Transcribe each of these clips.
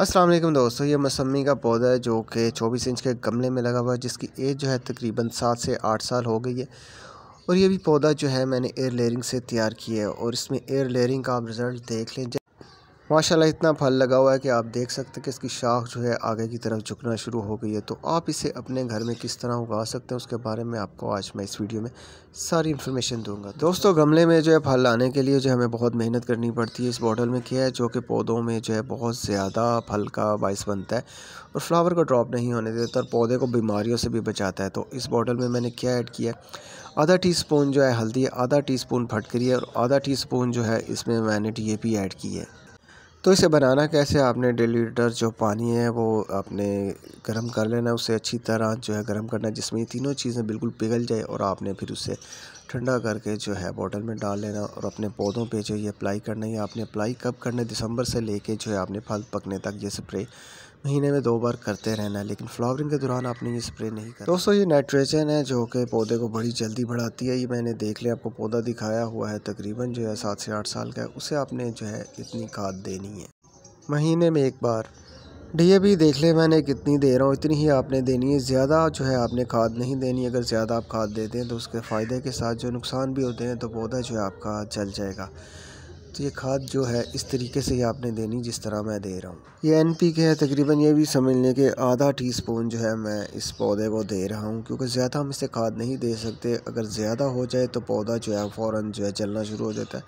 असलम दोस्तों ये मसम्मी का पौधा है जो कि 24 इंच के गमले में लगा हुआ है जिसकी एज जो है तकरीबन सात से आठ साल हो गई है और ये भी पौधा जो है मैंने एयर लेयरिंग से तैयार किया है और इसमें एयर लेयरिंग का आप रिज़ल्ट देख लें माशाल्लाह इतना फल लगा हुआ है कि आप देख सकते हैं कि इसकी शाख जो है आगे की तरफ झुकना शुरू हो गई है तो आप इसे अपने घर में किस तरह उगा सकते हैं उसके बारे में आपको आज मैं इस वीडियो में सारी इन्फॉर्मेशन दूंगा दोस्तों गमले में जो है फल लाने के लिए जो हमें बहुत मेहनत करनी पड़ती है इस बॉटल में किया है जो कि पौधों में जो है बहुत ज़्यादा फल का बायस बनता है और फ्लावर को ड्रॉप नहीं होने देता और पौधे को बीमारियों से भी बचाता है तो इस बॉटल में मैंने क्या ऐड किया आधा स्पून जो है हल्दी आधा टी स्पून फटकरी और आधा स्पून जो है इसमें मैंने डी ऐड की है तो इसे बनाना कैसे आपने डेढ़ लीटर जो पानी है वो आपने गर्म कर लेना उसे अच्छी तरह जो है गर्म करना जिसमें ये तीनों चीज़ें बिल्कुल पिघल जाए और आपने फिर उसे ठंडा करके जो है बोतल में डाल लेना और अपने पौधों पे जो ये अप्लाई करना है आपने अप्लाई कब करना है दिसंबर से लेके जो है आपने फल पकने तक ये स्प्रे महीने में दो बार करते रहना है लेकिन फ्लावरिंग के दौरान आपने ये स्प्रे नहीं करना दोस्तों ये नाइट्रोजन है जो कि पौधे को बड़ी जल्दी बढ़ाती है ये मैंने देख लिया आपको पौधा दिखाया हुआ है तकरीबन जो है सात से आठ साल का उसे आपने जो है इतनी खाद देनी है महीने में एक बार डी भी देख ले मैंने कितनी दे रहा हूँ इतनी ही आपने देनी है ज़्यादा जो है आपने खाद नहीं देनी अगर ज़्यादा आप खाद देते हैं तो उसके फ़ायदे के साथ जो नुकसान भी होते हैं तो पौधा जो है आपका जल जाएगा तो ये खाद जो है इस तरीके से ही आपने देनी जिस तरह मैं दे रहा हूँ ये एन पी के है तकरीबन ये भी समझ लें कि आधा टी स्पून जो है मैं इस पौधे को दे रहा हूँ क्योंकि ज़्यादा हम इसे खाद नहीं दे सकते अगर ज़्यादा हो जाए तो पौधा जो है फ़ौर जो है चलना शुरू हो जाता है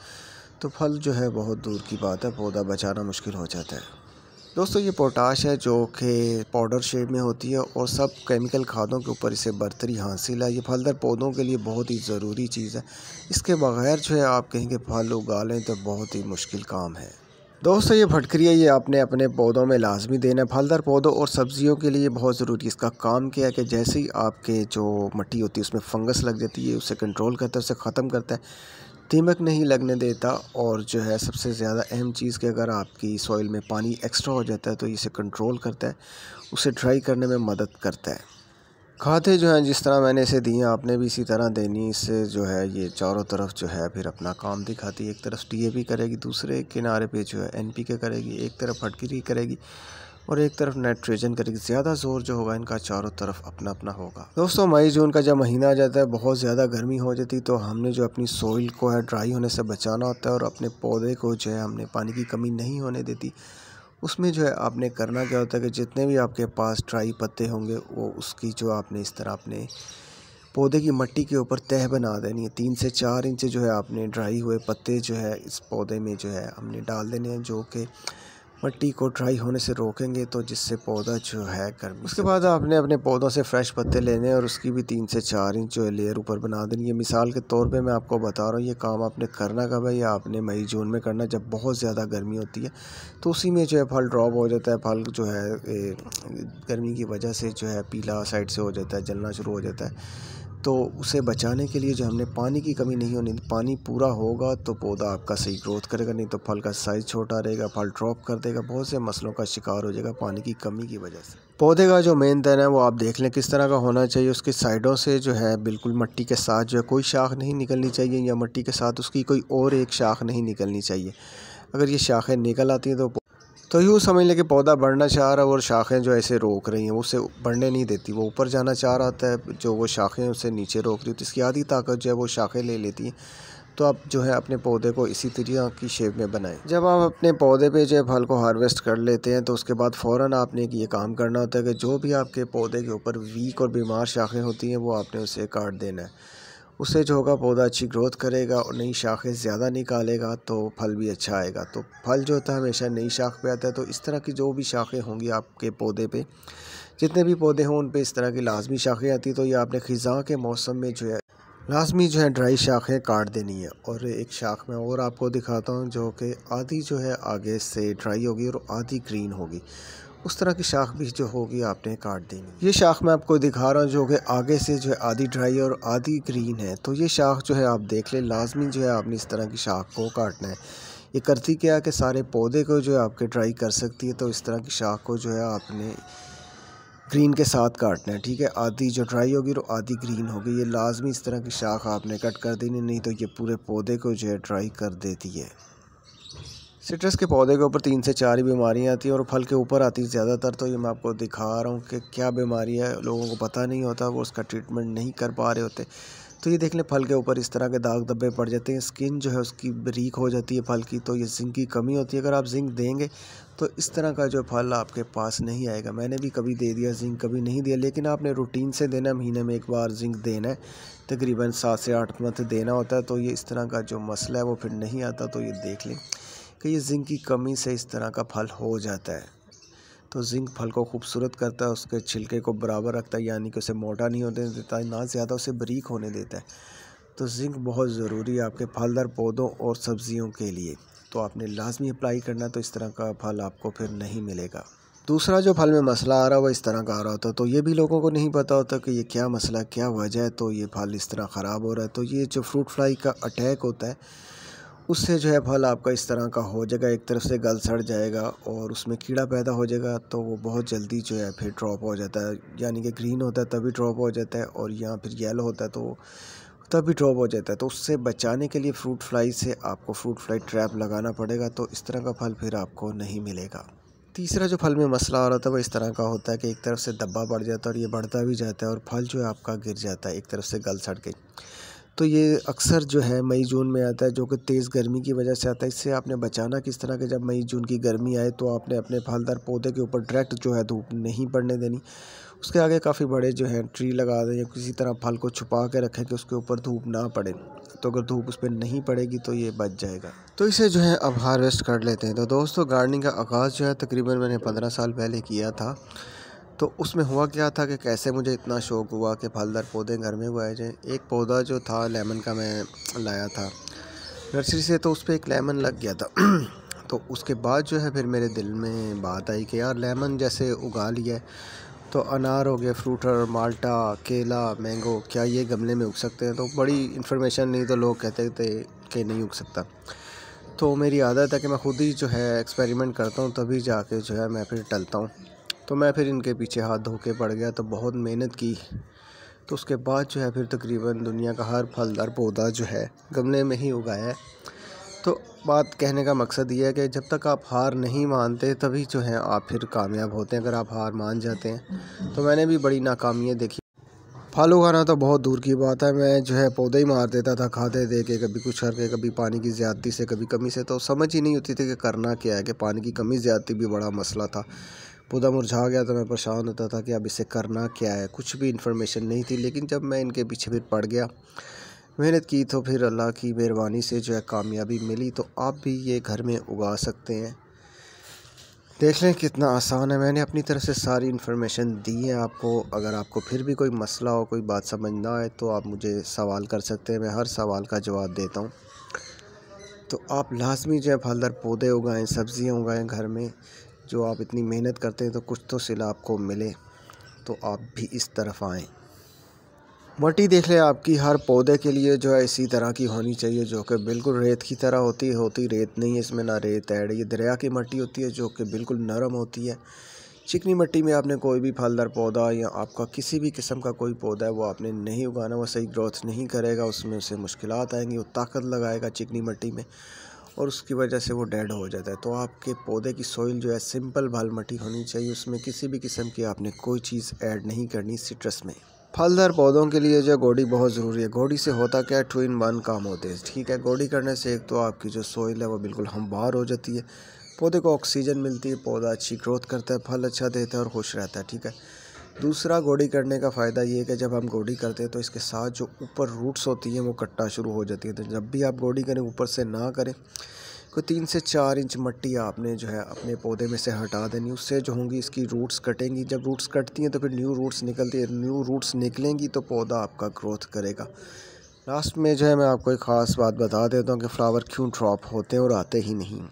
तो फल जो है बहुत दूर की बात है पौधा बचाना मुश्किल हो जाता है दोस्तों ये पोटाश है जो कि पाउडर शेप में होती है और सब केमिकल खादों के ऊपर इसे बर्तरी हासिल है ये फलदार पौधों के लिए बहुत ही ज़रूरी चीज़ है इसके बगैर जो है आप कहेंगे फल उगा लें तो बहुत ही मुश्किल काम है दोस्तों ये भटकरी है ये आपने अपने पौधों में लाजमी देना है फलदार पौधों और सब्जियों के लिए बहुत ज़रूरी इसका काम क्या है कि जैसे ही आपके जो मट्टी होती है उसमें फंगस लग जाती है उसे कंट्रोल करता है उसे ख़त्म करता है दीमक नहीं लगने देता और जो है सबसे ज़्यादा अहम चीज़ कि अगर आपकी सॉइल में पानी एक्स्ट्रा हो जाता है तो इसे कंट्रोल करता है उसे ड्राई करने में मदद करता है खाते जो हैं जिस तरह मैंने इसे दिए आपने भी इसी तरह देनी इससे जो है ये चारों तरफ जो है फिर अपना काम दिखाती है एक तरफ टीएपी करेगी दूसरे किनारे पर जो है एन करेगी एक तरफ हटकी करेगी और एक तरफ नाइट्रोजन का ज़्यादा जोर जो होगा इनका चारों तरफ अपना अपना होगा दोस्तों मई जून का जब महीना आ जाता है बहुत ज़्यादा गर्मी हो जाती तो हमने जो अपनी सोइल को है ड्राई होने से बचाना होता है और अपने पौधे को जो है हमने पानी की कमी नहीं होने देती उसमें जो है आपने करना क्या होता है कि जितने भी आपके पास ड्राई पत्ते होंगे वो उसकी जो आपने इस तरह अपने पौधे की मट्टी के ऊपर तह बना देनी है तीन से चार इंच जो है आपने ड्राई हुए पत्ते जो है इस पौधे में जो है हमने डाल देने हैं जो कि मट्टी को ड्राई होने से रोकेंगे तो जिससे पौधा जो है गर्मी उसके बाद आपने अपने पौधों से फ्रेश पत्ते लेने और उसकी भी तीन से चार इंच जो है लेयर ऊपर बना देनी है मिसाल के तौर पे मैं आपको बता रहा हूँ ये काम आपने करना कब है या आपने मई जून में करना जब बहुत ज़्यादा गर्मी होती है तो उसी में जो है फल ड्रॉप हो जाता है फल जो है गर्मी की वजह से जो है पीला साइड से हो जाता है जलना शुरू हो जाता है तो उसे बचाने के लिए जो हमने पानी की कमी नहीं होनी पानी पूरा होगा तो पौधा आपका सही ग्रोथ करेगा नहीं तो फल का साइज़ छोटा रहेगा फल ड्रॉप कर देगा बहुत से मसलों का शिकार हो जाएगा पानी की कमी की वजह से पौधे का जो मेन तना है वो आप देख लें किस तरह का होना चाहिए उसके साइडों से जो है बिल्कुल मट्टी के साथ जो है कोई शाख नहीं निकलनी चाहिए या मट्टी के साथ उसकी कोई और एक शाख नहीं निकलनी चाहिए अगर ये शाखें निकल आती हैं तो तो यूँ समझ लें कि पौधा बढ़ना चाह रहा है और शाखें जो ऐसे रोक रही हैं उसे बढ़ने नहीं देती वो ऊपर जाना चाह रहा था जो वो शाखें उसे नीचे रोक रही तो इसकी आधी ताकत जो है वो शाखें ले लेती हैं तो आप जो है अपने पौधे को इसी तरीके की शेप में बनाएं जब आप अपने पौधे पे जो है फल को हार्वेस्ट कर लेते हैं तो उसके बाद फ़ौर आपने ये काम करना होता है कि जो भी आपके पौधे के ऊपर वीक और बीमार शाखें होती हैं वो आपने उसे काट देना है उससे जो होगा पौधा अच्छी ग्रोथ करेगा और नई शाखें ज़्यादा निकालेगा तो फल भी अच्छा आएगा तो फल जो होता है हमेशा नई शाख पे आता है तो इस तरह की जो भी शाखें होंगी आपके पौधे पे जितने भी पौधे हों उन पे इस तरह की लाजमी शाखें आती है तो ये आपने ख़ज़ा के मौसम में जो है लाजमी जो है ड्राई शाखें काट देनी है और एक शाख में और आपको दिखाता हूँ जो कि आधी जो है आगे से ड्राई होगी और आधी ग्रीन होगी उस तरह की शाख भी जो होगी आपने काट देनी ये शाख मैं आपको दिखा रहा हूँ जो कि आगे से जो है आधी ड्राई और आधी ग्रीन है तो ये शाख जो है आप देख लें लाजमी जो है आपने इस तरह की शाख को काटना है ये करती क्या कि सारे पौधे को जो है आपके ड्राई कर सकती है तो इस तरह की शाख को जो है आपने ग्रीन के साथ काटना है ठीक है आधी जो ड्राई होगी और आधी ग्रीन होगी ये लाजमी इस तरह की शाख आपने कट कर देनी नहीं तो ये पूरे पौधे को जो है ड्राई कर देती है सिट्रस के पौधे के ऊपर तीन से चार ही बीमारियाँ आती हैं और फल के ऊपर आती है ज़्यादातर तो ये मैं आपको दिखा रहा हूँ कि क्या बीमारी है लोगों को पता नहीं होता वो उसका ट्रीटमेंट नहीं कर पा रहे होते तो ये देख लें फल के ऊपर इस तरह के दाग धब्बे पड़ जाते हैं स्किन जो है उसकी ब्रीक हो जाती है फल की तो ये जिंक की कमी होती है अगर आप जिंक देंगे तो इस तरह का जो फल आपके पास नहीं आएगा मैंने भी कभी दे दिया जिंक कभी नहीं दिया लेकिन आपने रूटीन से देना महीने में एक बार जिंक देना है तकरीबन सात से आठ मंथ देना होता है तो ये इस तरह का जो मसला है वो फिर नहीं आता तो ये देख लें कि ये जिंक की कमी से इस तरह का फल हो जाता है तो जिंक फल को खूबसूरत करता है उसके छिलके को बराबर रखता है यानी कि उसे मोटा नहीं होने देता ना ज़्यादा उसे बरीक होने देता है तो जिंक बहुत ज़रूरी है आपके फलदार पौधों और सब्जियों के लिए तो आपने लाजमी अप्लाई करना तो इस तरह का फल आपको फिर नहीं मिलेगा दूसरा जो फल में मसला आ रहा है वो इस तरह का आ रहा होता तो ये भी लोगों को नहीं पता होता कि ये क्या मसला क्या वजह है तो ये फल इस तरह ख़राब हो रहा है तो ये जो फ्रूट फ्लाई का अटैक होता है उससे जो है फल आपका इस तरह का हो जाएगा एक तरफ से गल सड़ जाएगा और उसमें कीड़ा पैदा हो जाएगा तो वो बहुत जल्दी जो है फिर ड्रॉप हो जाता है यानी कि ग्रीन होता है तभी ड्रॉप हो जाता है और यहाँ फिर येलो होता है तो तभी ड्रॉप हो जाता है तो उससे बचाने के लिए फ्रूट फ्लाई से आपको फ्रूट फ्लाई ट्रैप लगाना पड़ेगा तो इस तरह का फल फिर आपको नहीं मिलेगा तीसरा जो फल में मसला हो रहा था वो इस तरह का होता है कि एक तरफ से दब्बा बढ़ जाता है और ये बढ़ता भी जाता है और फल जो है आपका गिर जाता है एक तरफ से गल सड़ के तो ये अक्सर जो है मई जून में आता है जो कि तेज़ गर्मी की वजह से आता है इससे आपने बचाना किस तरह के जब मई जून की गर्मी आए तो आपने अपने फलदार पौधे के ऊपर डायरेक्ट जो है धूप नहीं पड़ने देनी उसके आगे काफ़ी बड़े जो है ट्री लगा दें या किसी तरह फल को छुपा के रखें कि उसके ऊपर धूप ना पड़े तो अगर धूप उस पर नहीं पड़ेगी तो ये बच जाएगा तो इसे जो है अब हार्वेस्ट कर लेते हैं तो दोस्तों गार्डनिंग का आगाज़ जो है तकरीबन मैंने पंद्रह साल पहले किया था तो उसमें हुआ क्या था कि कैसे मुझे इतना शौक़ हुआ कि फलदार पौधे घर में उगाए जाएँ एक पौधा जो था लेमन का मैं लाया था नर्सरी से तो उस पर एक लेमन लग गया था तो उसके बाद जो है फिर मेरे दिल में बात आई कि यार लेमन जैसे उगा लिया तो अनार हो गया फ्रूटर माल्टा केला मैंगो क्या ये गमले में उग सकते हैं तो बड़ी इन्फॉर्मेशन नहीं तो लोग कहते थे कि नहीं उग सकता तो मेरी आदत है कि मैं खुद ही जो है एक्सपेरिमेंट करता हूँ तभी जाके जो है मैं फिर टलता हूँ तो मैं फिर इनके पीछे हाथ धो के पड़ गया तो बहुत मेहनत की तो उसके बाद जो है फिर तकरीबन दुनिया का हर फलदार पौधा जो है गमले में ही उगाया है तो बात कहने का मकसद ये है कि जब तक आप हार नहीं मानते तभी जो है आप फिर कामयाब होते हैं अगर आप हार मान जाते हैं तो मैंने भी बड़ी नाकामियाँ देखी फल उगाना तो बहुत दूर की बात है मैं जो है पौधे ही मार देता था खाते दे के कभी कुछ करके कभी पानी की ज़्यादती से कभी कमी से तो समझ ही नहीं होती थी कि करना क्या है कि पानी की कमी ज़्यादती भी बड़ा मसला था पौधा मुरझा गया तो मैं परेशान होता था कि अब इसे करना क्या है कुछ भी इन्फॉर्मेशन नहीं थी लेकिन जब मैं इनके पीछे फिर पड़ गया मेहनत की तो फिर अल्लाह की मेहरबानी से जो है कामयाबी मिली तो आप भी ये घर में उगा सकते हैं देख लें कितना आसान है मैंने अपनी तरफ से सारी इन्फॉर्मेशन दी है आपको अगर आपको फिर भी कोई मसला हो कोई बात समझ ना आए तो आप मुझे सवाल कर सकते हैं मैं हर सवाल का जवाब देता हूँ तो आप लाजमी जो है फलदार पौधे उगाएँ सब्ज़ियाँ उगाएँ घर में जो आप इतनी मेहनत करते हैं तो कुछ तो सिला आपको मिले तो आप भी इस तरफ आएँ मट्टी देख लें आपकी हर पौधे के लिए जो है इसी तरह की होनी चाहिए जो कि बिल्कुल रेत की तरह होती होती रेत नहीं है इसमें ना रेत ऐड ये दरिया की मट्टी होती है जो कि बिल्कुल नरम होती है चिकनी मिट्टी में आपने कोई भी फलदार पौधा या आपका किसी भी किस्म का कोई पौधा है वो आपने नहीं उगाना वो सही ग्रोथ नहीं करेगा उसमें उसे मुश्किल आएंगी वो ताकत लगाएगा चिकनी मिट्टी में और उसकी वजह से वो डेड हो जाता है तो आपके पौधे की सॉइल जो है सिंपल भाल मट्टी होनी चाहिए उसमें किसी भी किस्म की आपने कोई चीज़ ऐड नहीं करनी सिट्रस में फलदार पौधों के लिए जो गोडी बहुत ज़रूरी है गोडी से होता क्या है टू इन वन काम होते हैं ठीक है गोडी करने से एक तो आपकी जो सॉइल है वो बिल्कुल हम बाहर हो जाती है पौधे को ऑक्सीजन मिलती है पौधा अच्छी ग्रोथ करता है फल अच्छा देता है और खुश रहता है ठीक है दूसरा गोडी करने का फ़ायदा ये है कि जब हम गोडी करते हैं तो इसके साथ जो ऊपर रूट्स होती हैं वो कट्टा शुरू हो जाती है तो जब भी आप गोडी करें ऊपर से ना करें कोई तीन से चार इंच मट्टी आपने जो है अपने पौधे में से हटा देनी उससे जो होंगी इसकी रूट्स कटेंगी जब रूट्स कटती हैं तो फिर न्यू रूट्स निकलती है न्यू रूट्स निकलेंगी तो पौधा आपका ग्रोथ करेगा लास्ट में जो है मैं आपको एक ख़ास बात बता देता हूँ कि फ़्लावर क्यों ड्रॉप होते हैं और आते ही नहीं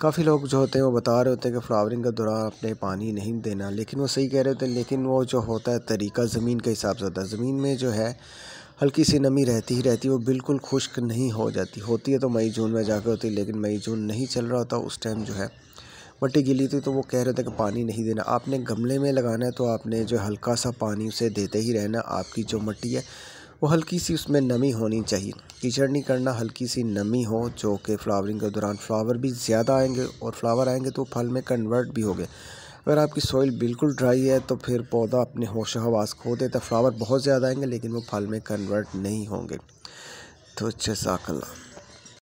काफ़ी लोग जो होते हैं वो बता रहे होते हैं कि फ्लावरिंग के दौरान अपने पानी नहीं देना लेकिन वो सही कह रहे होते हैं लेकिन वो जो होता है तरीका ज़मीन के हिसाब से होता है ज़मीन में जो है हल्की सी नमी रहती ही रहती है वो बिल्कुल खुश्क नहीं हो जाती होती है तो मई जून में जाकर होती है लेकिन मई जून नहीं चल रहा होता उस टाइम जो है मट्टी गिली थी तो वो कह रहे थे कि पानी नहीं देना आपने गमले में लगाना है तो आपने जो हल्का सा पानी उसे देते ही रहना आपकी जो मट्टी है वो हल्की सी उसमें नमी होनी चाहिए कीचड़ नहीं करना हल्की सी नमी हो जो कि फ्लावरिंग के दौरान फ्लावर भी ज़्यादा आएंगे और फ्लावर आएंगे तो फल में कन्वर्ट भी हो गए अगर आपकी सॉइल बिल्कुल ड्राई है तो फिर पौधा अपने होश हवास खो देता फ्लावर बहुत ज़्यादा आएंगे लेकिन वो फल में कन्वर्ट नहीं होंगे तो अच्छे जैसा